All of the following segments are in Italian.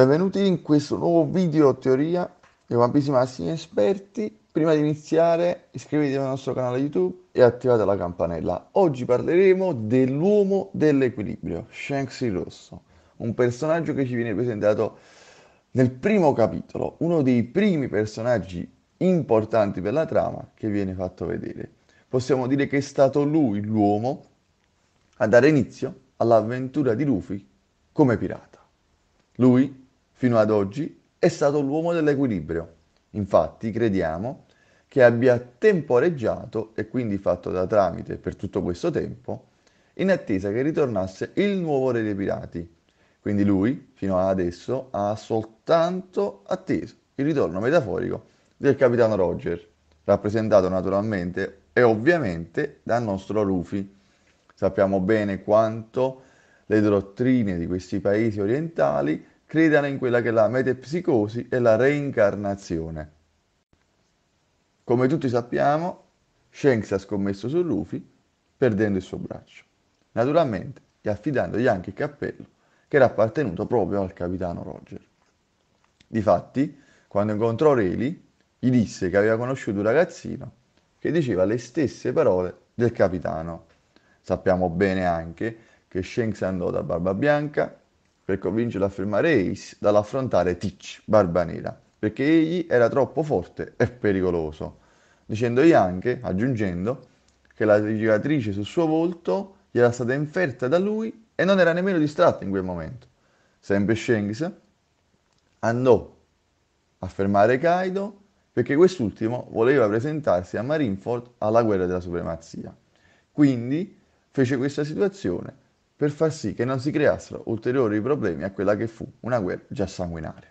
Benvenuti in questo nuovo video teoria di One Massimi Esperti. Prima di iniziare iscrivetevi al nostro canale YouTube e attivate la campanella. Oggi parleremo dell'uomo dell'equilibrio, Shanks il Rosso, un personaggio che ci viene presentato nel primo capitolo, uno dei primi personaggi importanti per la trama che viene fatto vedere. Possiamo dire che è stato lui l'uomo a dare inizio all'avventura di Luffy come pirata. Lui fino ad oggi, è stato l'uomo dell'equilibrio. Infatti crediamo che abbia temporeggiato e quindi fatto da tramite per tutto questo tempo, in attesa che ritornasse il nuovo re dei pirati. Quindi lui, fino ad adesso, ha soltanto atteso il ritorno metaforico del capitano Roger, rappresentato naturalmente e ovviamente dal nostro Rufi. Sappiamo bene quanto le dottrine di questi paesi orientali credano in quella che è la metepsicosi e la reincarnazione. Come tutti sappiamo, Shanks ha scommesso su Luffy perdendo il suo braccio, naturalmente e affidandogli anche il cappello che era appartenuto proprio al capitano Roger. Difatti, quando incontrò Rayleigh, gli disse che aveva conosciuto un ragazzino che diceva le stesse parole del capitano. Sappiamo bene anche che Shanks andò da Barba Bianca per convincerlo a fermare Ace dall'affrontare Teach, Nera, perché egli era troppo forte e pericoloso, dicendogli anche, aggiungendo, che la gigatrice sul suo volto gli era stata inferta da lui e non era nemmeno distratta in quel momento. Sempre Shanks andò a fermare Kaido perché quest'ultimo voleva presentarsi a Marineford alla guerra della supremazia. Quindi fece questa situazione per far sì che non si creassero ulteriori problemi a quella che fu una guerra già sanguinaria.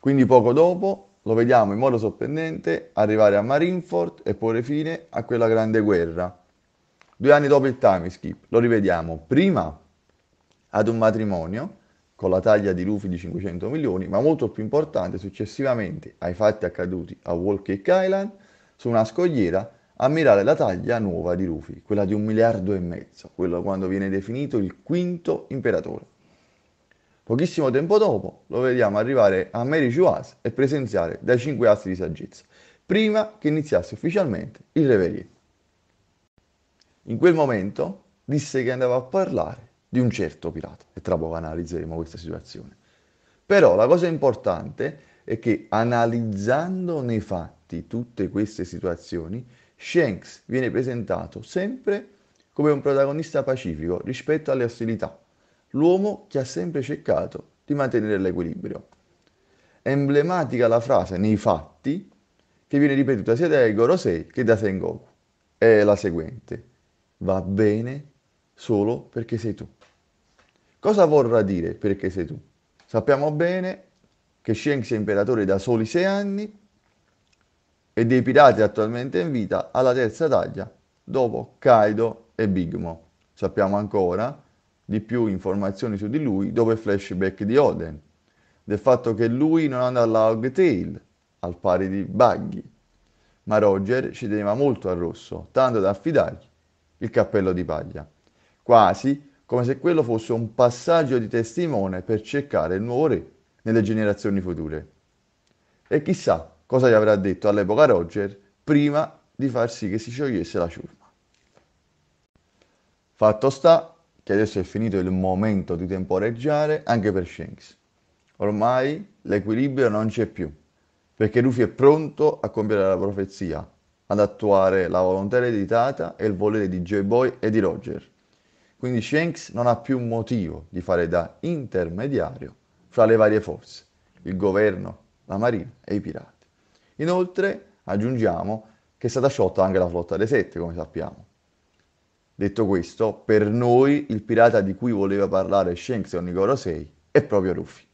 Quindi poco dopo lo vediamo in modo sorprendente arrivare a Marineford e porre fine a quella grande guerra. Due anni dopo il time skip lo rivediamo prima ad un matrimonio con la taglia di Luffy di 500 milioni, ma molto più importante successivamente ai fatti accaduti a Walker Island su una scogliera ammirare la taglia nuova di Rufy, quella di un miliardo e mezzo, quello quando viene definito il quinto imperatore. Pochissimo tempo dopo lo vediamo arrivare a Mary Merijuas e presenziare dai cinque astri di saggezza, prima che iniziasse ufficialmente il reverie. In quel momento disse che andava a parlare di un certo pirata, e tra poco analizzeremo questa situazione. Però la cosa importante è che analizzando nei fatti tutte queste situazioni, Shanks viene presentato sempre come un protagonista pacifico rispetto alle ostilità, l'uomo che ha sempre cercato di mantenere l'equilibrio. È emblematica la frase nei fatti che viene ripetuta sia da Gorosei che da Sengoku. È la seguente: va bene solo perché sei tu. Cosa vorrà dire perché sei tu? Sappiamo bene che Shanks è imperatore da soli sei anni e dei pirati attualmente in vita alla terza taglia dopo Kaido e Big Mom. Sappiamo ancora di più informazioni su di lui dopo il flashback di Oden, del fatto che lui non andò alla Hog Tail, al pari di Buggy, ma Roger ci teneva molto al rosso, tanto da affidargli il cappello di paglia, quasi come se quello fosse un passaggio di testimone per cercare il nuovo re nelle generazioni future. E chissà cosa gli avrà detto all'epoca Roger prima di far sì che si sciogliesse la ciurma. Fatto sta che adesso è finito il momento di temporeggiare anche per Shanks. Ormai l'equilibrio non c'è più, perché Luffy è pronto a compiere la profezia, ad attuare la volontà ereditata e il volere di J-Boy e di Roger. Quindi Shanks non ha più motivo di fare da intermediario fra le varie forze, il governo, la marina e i pirati. Inoltre, aggiungiamo che è stata sciolta anche la flotta dei sette, come sappiamo. Detto questo, per noi il pirata di cui voleva parlare Shanks e Onigoro 6 è proprio Ruffy.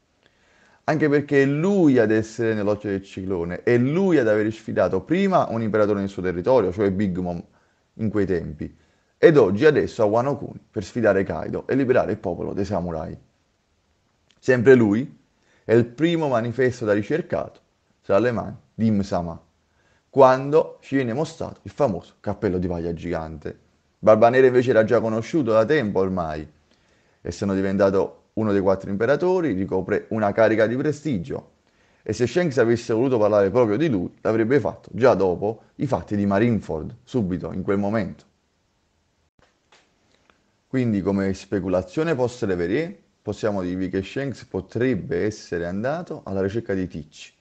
Anche perché è lui ad essere nell'occhio del ciclone, è lui ad aver sfidato prima un imperatore nel suo territorio, cioè Big Mom in quei tempi, ed oggi adesso a Wano Kuni per sfidare Kaido e liberare il popolo dei samurai. Sempre lui è il primo manifesto da ricercato tra le mani di Msama, quando ci viene mostrato il famoso cappello di paglia gigante. Barbanera invece era già conosciuto da tempo ormai, essendo diventato uno dei quattro imperatori, ricopre una carica di prestigio. E se Shanks avesse voluto parlare proprio di lui, l'avrebbe fatto già dopo i fatti di Marineford, subito, in quel momento. Quindi come speculazione post-reverie possiamo dirvi che Shanks potrebbe essere andato alla ricerca di Ticci,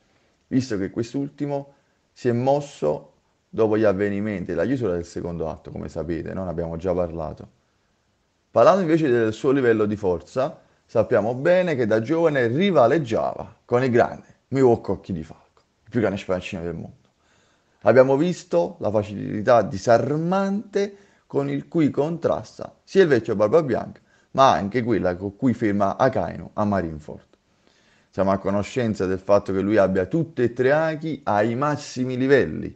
visto che quest'ultimo si è mosso dopo gli avvenimenti, la chiusura del secondo atto, come sapete, non abbiamo già parlato. Parlando invece del suo livello di forza, sappiamo bene che da giovane rivaleggiava con il grande Miwok Occhi di Falco, il più grande spadaccino del mondo. Abbiamo visto la facilità disarmante con il cui contrasta sia il vecchio Barba Bianca, ma anche quella con cui ferma Akainu a Marineford siamo a conoscenza del fatto che lui abbia tutte e tre aghi ai massimi livelli.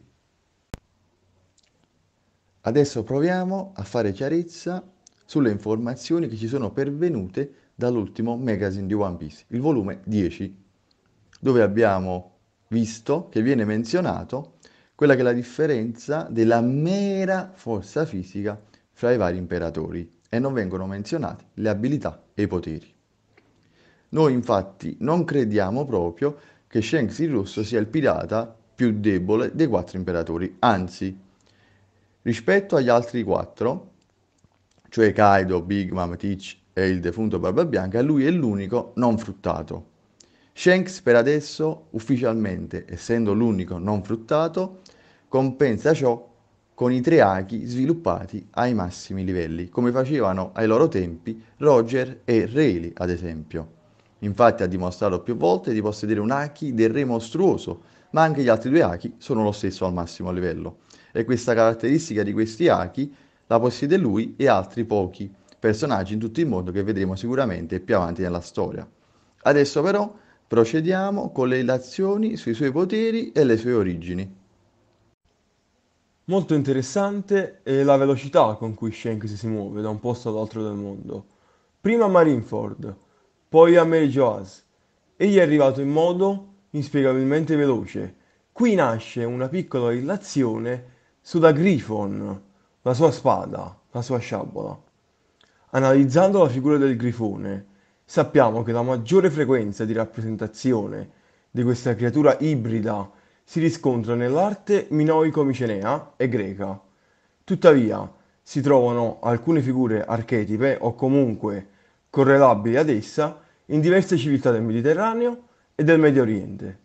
Adesso proviamo a fare chiarezza sulle informazioni che ci sono pervenute dall'ultimo magazine di One Piece, il volume 10, dove abbiamo visto che viene menzionato quella che è la differenza della mera forza fisica fra i vari imperatori e non vengono menzionate le abilità e i poteri. Noi infatti non crediamo proprio che Shanks il Rosso sia il pirata più debole dei quattro imperatori, anzi, rispetto agli altri quattro, cioè Kaido, Big Mom, Teach e il defunto Barba Bianca, lui è l'unico non fruttato. Shanks per adesso, ufficialmente, essendo l'unico non fruttato, compensa ciò con i tre Aki sviluppati ai massimi livelli, come facevano ai loro tempi Roger e Rayleigh, ad esempio. Infatti, ha dimostrato più volte di possedere un Haki del re mostruoso, ma anche gli altri due Haki sono lo stesso al massimo livello. E questa caratteristica di questi Haki la possiede lui e altri pochi personaggi in tutto il mondo che vedremo sicuramente più avanti nella storia. Adesso però procediamo con le relazioni sui suoi poteri e le sue origini. Molto interessante è la velocità con cui Shanks si muove da un posto all'altro del mondo. Prima Marineford, poi a Mary Joas. Egli è arrivato in modo inspiegabilmente veloce. Qui nasce una piccola relazione sulla da Grifon, la sua spada, la sua sciabola. Analizzando la figura del grifone, sappiamo che la maggiore frequenza di rappresentazione di questa creatura ibrida si riscontra nell'arte minoico-micenea e greca. Tuttavia, si trovano alcune figure archetipe o comunque correlabili ad essa in diverse civiltà del Mediterraneo e del Medio Oriente.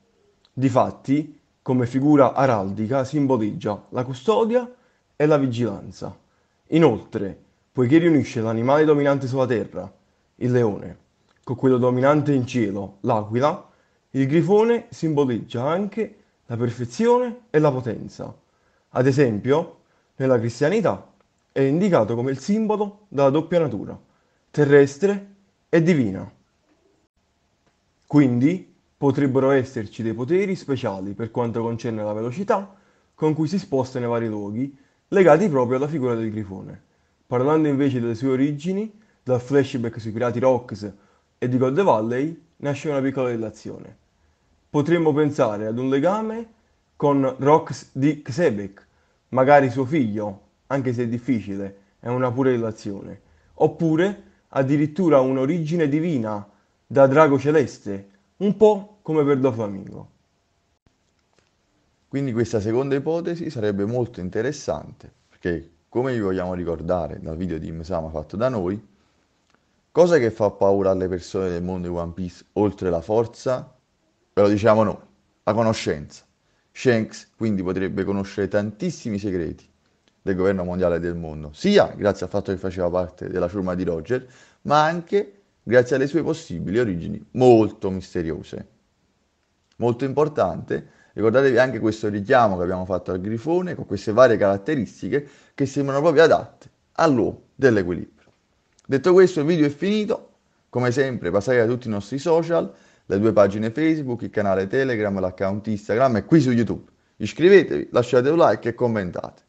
Difatti, come figura araldica simboleggia la custodia e la vigilanza. Inoltre, poiché riunisce l'animale dominante sulla terra, il leone, con quello dominante in cielo, l'aquila, il grifone simboleggia anche la perfezione e la potenza. Ad esempio, nella cristianità è indicato come il simbolo della doppia natura, terrestre e divina. Quindi potrebbero esserci dei poteri speciali per quanto concerne la velocità con cui si sposta nei vari luoghi, legati proprio alla figura del grifone. Parlando invece delle sue origini, dal flashback sui pirati Rocks e di God Valley, nasce una piccola relazione. Potremmo pensare ad un legame con Rox di Xebek, magari suo figlio, anche se è difficile, è una pura relazione, oppure addirittura un'origine divina da Drago Celeste, un po' come per Doflamingo. Quindi questa seconda ipotesi sarebbe molto interessante, perché come vi vogliamo ricordare dal video di Mesama fatto da noi, cosa che fa paura alle persone del mondo di One Piece oltre la forza? Ve lo diciamo noi, la conoscenza. Shanks quindi potrebbe conoscere tantissimi segreti del governo mondiale del mondo, sia grazie al fatto che faceva parte della ciurma di Roger, ma anche grazie alle sue possibili origini molto misteriose. Molto importante, ricordatevi anche questo richiamo che abbiamo fatto al grifone con queste varie caratteristiche che sembrano proprio adatte all'uomo dell'equilibrio. Detto questo, il video è finito. Come sempre, passate da tutti i nostri social, le due pagine Facebook, il canale Telegram, l'account Instagram e qui su YouTube. Iscrivetevi, lasciate un like e commentate.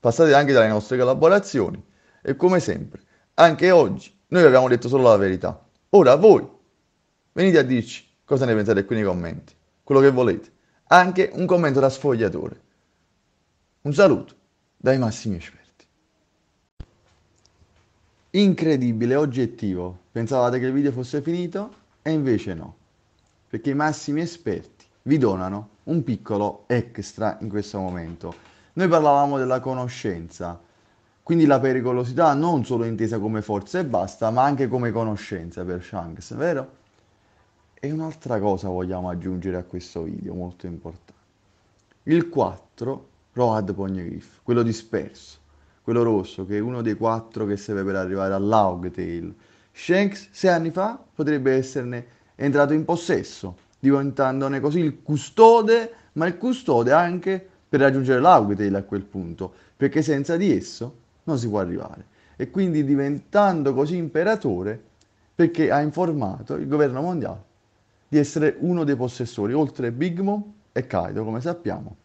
Passate anche dalle nostre collaborazioni e come sempre, anche oggi noi abbiamo detto solo la verità. Ora voi venite a dirci cosa ne pensate qui nei commenti, quello che volete. Anche un commento da sfogliatore. Un saluto dai massimi esperti. Incredibile, oggettivo. Pensavate che il video fosse finito e invece no. Perché i massimi esperti vi donano un piccolo extra in questo momento. Noi parlavamo della conoscenza quindi la pericolosità non solo intesa come forza e basta, ma anche come conoscenza per Shanks, vero? E un'altra cosa vogliamo aggiungere a questo video, molto importante. Il 4, Road Pognegrif, quello disperso, quello rosso, che è uno dei quattro che serve per arrivare all'Augtail. Shanks, sei anni fa, potrebbe esserne entrato in possesso, diventandone così il custode, ma il custode anche per raggiungere l'Augtail a quel punto, perché senza di esso non si può arrivare. E quindi diventando così imperatore, perché ha informato il governo mondiale di essere uno dei possessori, oltre Big Mom e Kaido, come sappiamo.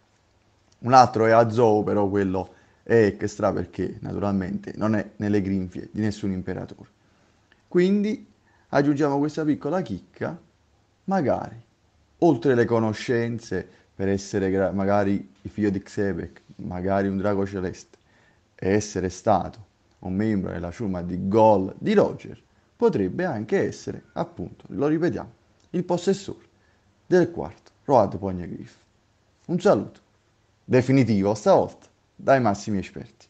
Un altro è Azou, però quello è extra perché naturalmente non è nelle grinfie di nessun imperatore. Quindi aggiungiamo questa piccola chicca, magari, oltre le conoscenze, per essere gra- magari il figlio di Xebek, magari un drago celeste, e essere stato un membro della ciurma di gol di Roger, potrebbe anche essere, appunto, lo ripetiamo, il possessore del quarto, Road Pognagrif. Un saluto, definitivo stavolta, dai massimi esperti.